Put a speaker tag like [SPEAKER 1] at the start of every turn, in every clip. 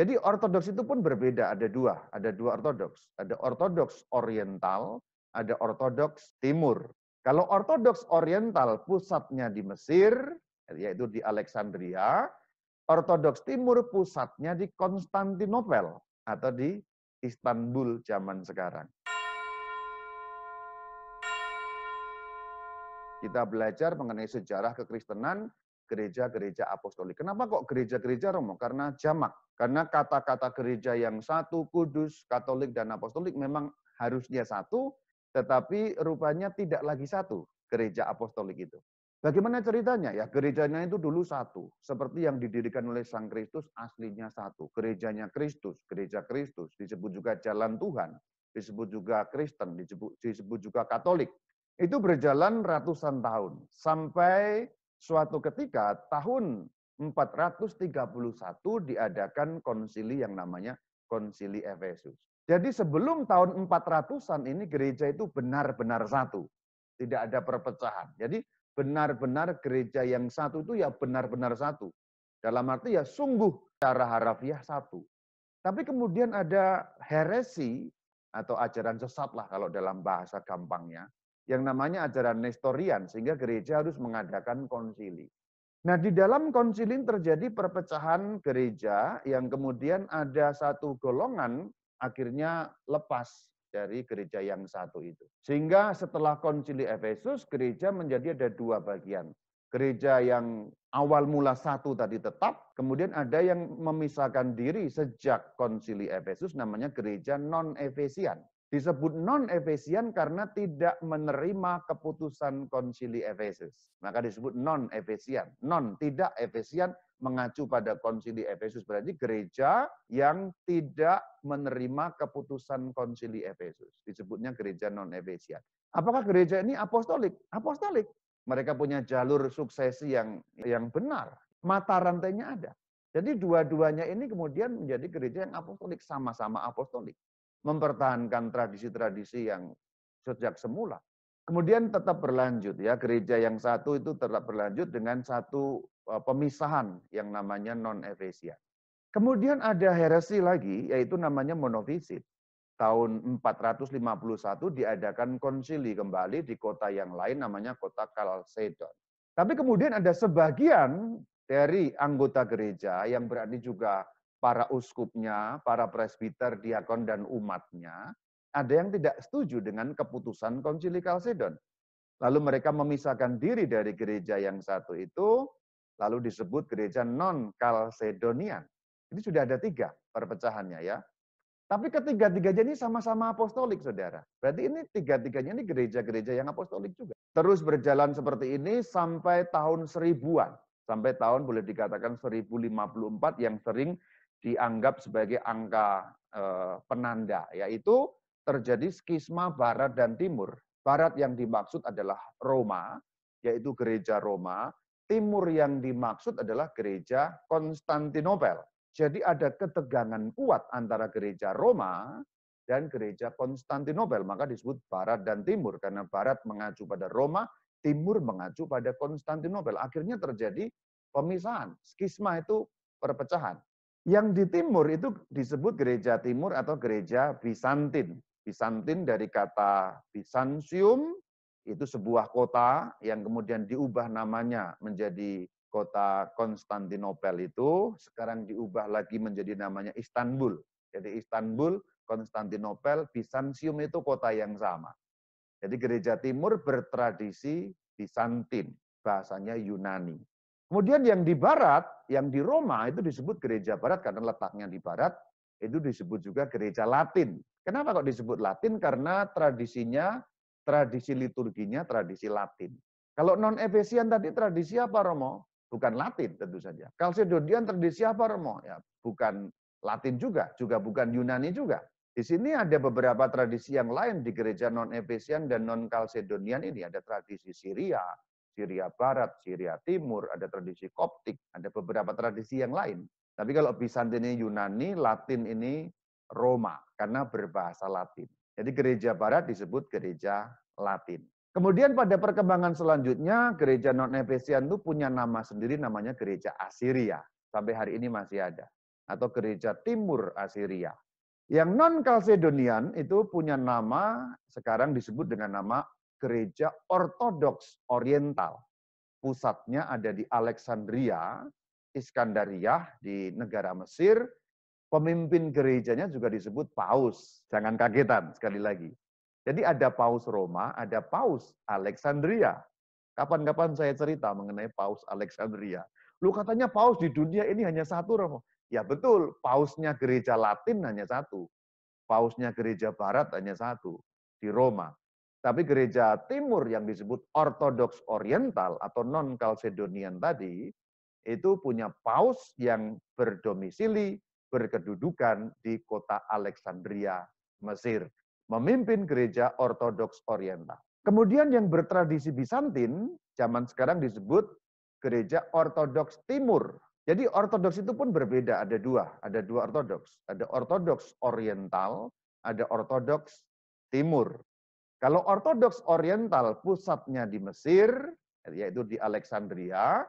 [SPEAKER 1] Jadi ortodoks itu pun berbeda, ada dua, ada dua ortodoks. Ada ortodoks oriental, ada ortodoks timur. Kalau ortodoks oriental pusatnya di Mesir, yaitu di Alexandria, ortodoks timur pusatnya di Konstantinopel atau di Istanbul zaman sekarang. Kita belajar mengenai sejarah kekristenan gereja-gereja apostolik. Kenapa kok gereja-gereja Romo? Karena jamak. Karena kata-kata gereja yang satu, kudus, katolik, dan apostolik memang harusnya satu, tetapi rupanya tidak lagi satu gereja apostolik itu. Bagaimana ceritanya? Ya gerejanya itu dulu satu. Seperti yang didirikan oleh Sang Kristus aslinya satu. Gerejanya Kristus, gereja Kristus. Disebut juga jalan Tuhan. Disebut juga Kristen, disebut, juga Katolik. Itu berjalan ratusan tahun. Sampai suatu ketika tahun 431 diadakan konsili yang namanya konsili Efesus. Jadi sebelum tahun 400-an ini gereja itu benar-benar satu. Tidak ada perpecahan. Jadi benar-benar gereja yang satu itu ya benar-benar satu. Dalam arti ya sungguh cara harafiah satu. Tapi kemudian ada heresi atau ajaran sesat lah kalau dalam bahasa gampangnya yang namanya ajaran Nestorian, sehingga gereja harus mengadakan konsili. Nah, di dalam konsili terjadi perpecahan gereja yang kemudian ada satu golongan akhirnya lepas dari gereja yang satu itu. Sehingga setelah konsili Efesus, gereja menjadi ada dua bagian. Gereja yang awal mula satu tadi tetap, kemudian ada yang memisahkan diri sejak konsili Efesus, namanya gereja non-Efesian disebut non efesian karena tidak menerima keputusan konsili Efesus. Maka disebut non efesian. Non tidak efesian mengacu pada konsili Efesus. Berarti gereja yang tidak menerima keputusan konsili Efesus. Disebutnya gereja non efesian. Apakah gereja ini apostolik? Apostolik. Mereka punya jalur suksesi yang yang benar. Mata rantainya ada. Jadi dua-duanya ini kemudian menjadi gereja yang apostolik, sama-sama apostolik mempertahankan tradisi-tradisi yang sejak semula. Kemudian tetap berlanjut ya, gereja yang satu itu tetap berlanjut dengan satu e, pemisahan yang namanya non-Efesia. Kemudian ada heresi lagi, yaitu namanya monofisit. Tahun 451 diadakan konsili kembali di kota yang lain namanya kota Kalsedon. Tapi kemudian ada sebagian dari anggota gereja yang berani juga para uskupnya, para presbiter, diakon, dan umatnya, ada yang tidak setuju dengan keputusan konsili Kalsedon. Lalu mereka memisahkan diri dari gereja yang satu itu, lalu disebut gereja non-Kalsedonian. Ini sudah ada tiga perpecahannya ya. Tapi ketiga-tiganya ini sama-sama apostolik, saudara. Berarti ini tiga-tiganya ini gereja-gereja yang apostolik juga. Terus berjalan seperti ini sampai tahun seribuan. Sampai tahun boleh dikatakan 1054 yang sering dianggap sebagai angka eh, penanda, yaitu terjadi skisma barat dan timur. Barat yang dimaksud adalah Roma, yaitu gereja Roma. Timur yang dimaksud adalah gereja Konstantinopel. Jadi ada ketegangan kuat antara gereja Roma dan gereja Konstantinopel. Maka disebut barat dan timur, karena barat mengacu pada Roma, timur mengacu pada Konstantinopel. Akhirnya terjadi pemisahan. Skisma itu perpecahan. Yang di timur itu disebut gereja timur atau gereja Bizantin. Bizantin dari kata Bizantium, itu sebuah kota yang kemudian diubah namanya menjadi kota Konstantinopel itu, sekarang diubah lagi menjadi namanya Istanbul. Jadi Istanbul, Konstantinopel, Bizantium itu kota yang sama. Jadi gereja timur bertradisi Bizantin, bahasanya Yunani. Kemudian yang di barat, yang di Roma itu disebut gereja barat karena letaknya di barat, itu disebut juga gereja Latin. Kenapa kok disebut Latin? Karena tradisinya, tradisi liturginya tradisi Latin. Kalau non Efesian tadi tradisi apa Romo? Bukan Latin tentu saja. Kalsedonian tradisi apa Romo? Ya, bukan Latin juga, juga bukan Yunani juga. Di sini ada beberapa tradisi yang lain di gereja non Efesian dan non Kalsedonian ini. Ada tradisi Syria, Syria Barat, Syria Timur, ada tradisi Koptik, ada beberapa tradisi yang lain. Tapi kalau Bizantin ini Yunani, Latin ini Roma, karena berbahasa Latin. Jadi gereja Barat disebut gereja Latin. Kemudian pada perkembangan selanjutnya, gereja non-Efesian itu punya nama sendiri namanya gereja Assyria. Sampai hari ini masih ada. Atau gereja Timur Assyria. Yang non-Kalsedonian itu punya nama, sekarang disebut dengan nama gereja ortodoks oriental. Pusatnya ada di Alexandria, Iskandariah di negara Mesir. Pemimpin gerejanya juga disebut Paus. Jangan kagetan sekali lagi. Jadi ada Paus Roma, ada Paus Alexandria. Kapan-kapan saya cerita mengenai Paus Alexandria. Lu katanya Paus di dunia ini hanya satu, Romo. Ya betul, Pausnya gereja Latin hanya satu. Pausnya gereja Barat hanya satu, di Roma. Tapi gereja timur yang disebut Ortodoks Oriental atau non-Chalcedonian tadi, itu punya paus yang berdomisili, berkedudukan di kota Alexandria, Mesir. Memimpin gereja Ortodoks Oriental. Kemudian yang bertradisi Bizantin, zaman sekarang disebut gereja Ortodoks Timur. Jadi Ortodoks itu pun berbeda, ada dua. Ada dua Ortodoks. Ada Ortodoks Oriental, ada Ortodoks Timur. Kalau Ortodoks Oriental pusatnya di Mesir, yaitu di Alexandria,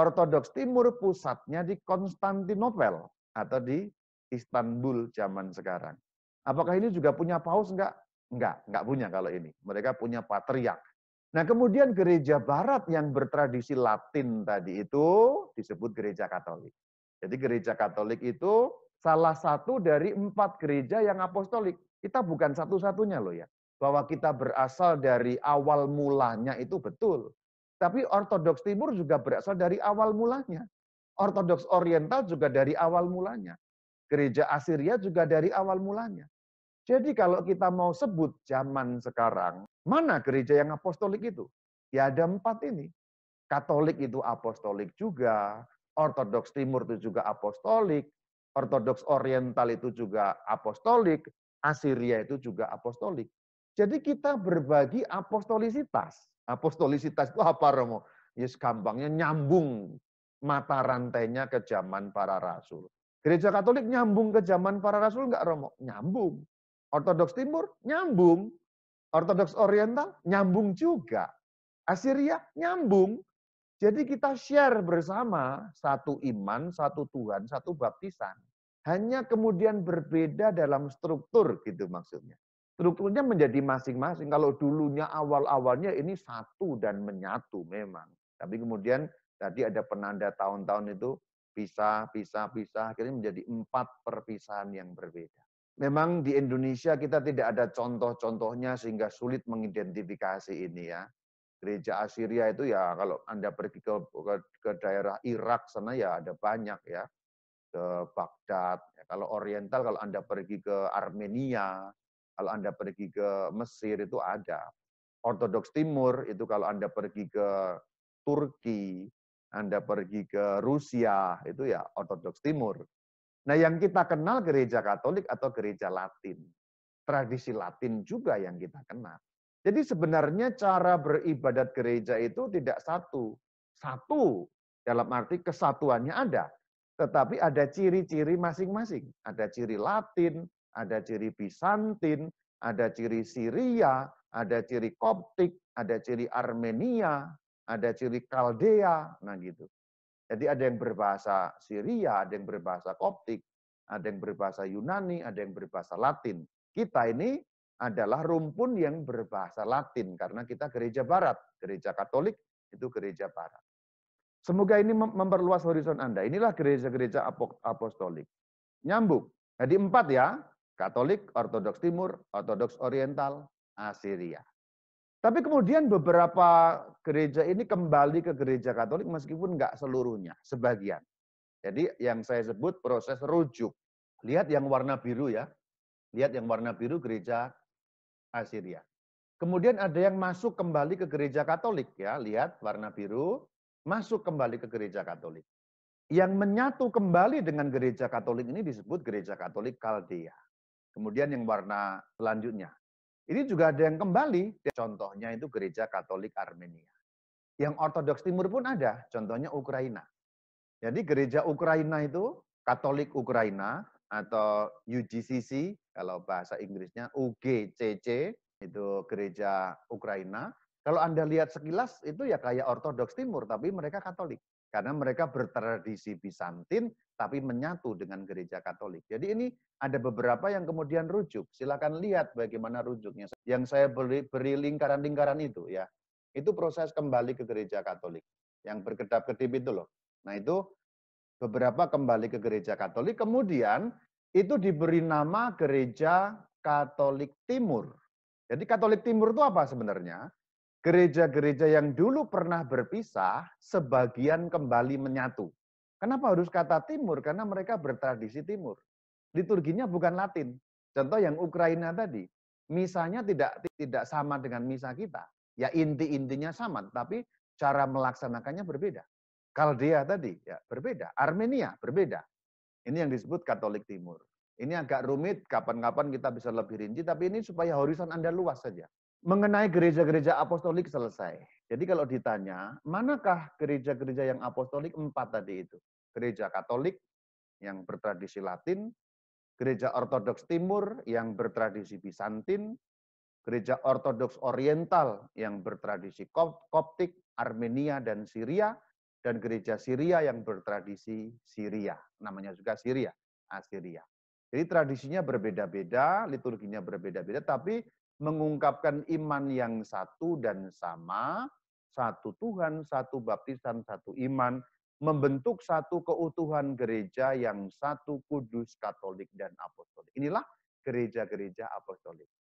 [SPEAKER 1] Ortodoks Timur pusatnya di Konstantinopel atau di Istanbul zaman sekarang. Apakah ini juga punya paus enggak? Enggak, enggak punya kalau ini. Mereka punya patriak. Nah, kemudian gereja barat yang bertradisi Latin tadi itu disebut gereja Katolik. Jadi gereja Katolik itu salah satu dari empat gereja yang apostolik. Kita bukan satu-satunya loh ya bahwa kita berasal dari awal mulanya itu betul. Tapi Ortodoks Timur juga berasal dari awal mulanya. Ortodoks Oriental juga dari awal mulanya. Gereja Asiria juga dari awal mulanya. Jadi kalau kita mau sebut zaman sekarang, mana gereja yang apostolik itu? Ya ada empat ini. Katolik itu apostolik juga, Ortodoks Timur itu juga apostolik, Ortodoks Oriental itu juga apostolik, Asiria itu juga apostolik. Jadi kita berbagi apostolisitas. Apostolisitas itu apa Romo? Ya yes, gampangnya nyambung mata rantainya ke zaman para rasul. Gereja Katolik nyambung ke zaman para rasul enggak Romo? Nyambung. Ortodoks Timur nyambung. Ortodoks Oriental nyambung juga. Assyria nyambung. Jadi kita share bersama satu iman, satu Tuhan, satu baptisan. Hanya kemudian berbeda dalam struktur gitu maksudnya strukturnya menjadi masing-masing. Kalau dulunya awal-awalnya ini satu dan menyatu memang. Tapi kemudian tadi ada penanda tahun-tahun itu pisah, pisah, pisah, akhirnya menjadi empat perpisahan yang berbeda. Memang di Indonesia kita tidak ada contoh-contohnya sehingga sulit mengidentifikasi ini ya. Gereja Assyria itu ya kalau Anda pergi ke, ke, ke daerah Irak sana ya ada banyak ya. Ke Baghdad, ya, kalau Oriental kalau Anda pergi ke Armenia, kalau Anda pergi ke Mesir itu ada. Ortodoks Timur itu kalau Anda pergi ke Turki, Anda pergi ke Rusia, itu ya Ortodoks Timur. Nah, yang kita kenal gereja Katolik atau gereja Latin. Tradisi Latin juga yang kita kenal. Jadi sebenarnya cara beribadat gereja itu tidak satu. Satu dalam arti kesatuannya ada, tetapi ada ciri-ciri masing-masing. Ada ciri Latin, ada ciri Bizantin, ada ciri Syria, ada ciri Koptik, ada ciri Armenia, ada ciri Kaldea, nah gitu. Jadi ada yang berbahasa Syria, ada yang berbahasa Koptik, ada yang berbahasa Yunani, ada yang berbahasa Latin. Kita ini adalah rumpun yang berbahasa Latin karena kita gereja barat, gereja Katolik itu gereja barat. Semoga ini memperluas horizon Anda. Inilah gereja-gereja apostolik. Nyambung. Jadi empat ya, Katolik, Ortodoks Timur, Ortodoks Oriental, Assyria. Tapi kemudian beberapa gereja ini kembali ke gereja Katolik meskipun nggak seluruhnya, sebagian. Jadi yang saya sebut proses rujuk. Lihat yang warna biru ya. Lihat yang warna biru gereja Assyria. Kemudian ada yang masuk kembali ke gereja Katolik ya. Lihat warna biru, masuk kembali ke gereja Katolik. Yang menyatu kembali dengan gereja Katolik ini disebut gereja Katolik Kaldea. Kemudian yang warna selanjutnya. Ini juga ada yang kembali, contohnya itu gereja Katolik Armenia. Yang Ortodoks Timur pun ada, contohnya Ukraina. Jadi gereja Ukraina itu, Katolik Ukraina atau UGCC, kalau bahasa Inggrisnya UGCC, itu gereja Ukraina. Kalau Anda lihat sekilas, itu ya kayak Ortodoks Timur, tapi mereka Katolik. Karena mereka bertradisi Bizantin, tapi menyatu dengan gereja Katolik. Jadi ini ada beberapa yang kemudian rujuk. Silakan lihat bagaimana rujuknya. Yang saya beri, beri lingkaran-lingkaran itu ya. Itu proses kembali ke gereja Katolik. Yang berkedap-kedip itu loh. Nah itu beberapa kembali ke gereja Katolik. Kemudian itu diberi nama gereja Katolik Timur. Jadi Katolik Timur itu apa sebenarnya? gereja-gereja yang dulu pernah berpisah, sebagian kembali menyatu. Kenapa harus kata timur? Karena mereka bertradisi timur. Liturginya bukan Latin. Contoh yang Ukraina tadi, misalnya tidak tidak sama dengan misa kita. Ya inti-intinya sama, tapi cara melaksanakannya berbeda. Kaldea tadi ya berbeda, Armenia berbeda. Ini yang disebut Katolik Timur. Ini agak rumit, kapan-kapan kita bisa lebih rinci, tapi ini supaya horizon Anda luas saja mengenai gereja-gereja apostolik selesai. Jadi kalau ditanya, manakah gereja-gereja yang apostolik empat tadi itu? Gereja Katolik yang bertradisi Latin, gereja Ortodoks Timur yang bertradisi Bizantin, gereja Ortodoks Oriental yang bertradisi Koptik, Armenia, dan Syria, dan gereja Syria yang bertradisi Syria. Namanya juga Syria, Assyria. Jadi tradisinya berbeda-beda, liturginya berbeda-beda, tapi mengungkapkan iman yang satu dan sama, satu Tuhan, satu baptisan, satu iman, membentuk satu keutuhan gereja yang satu kudus, katolik, dan apostolik. Inilah gereja-gereja apostolik.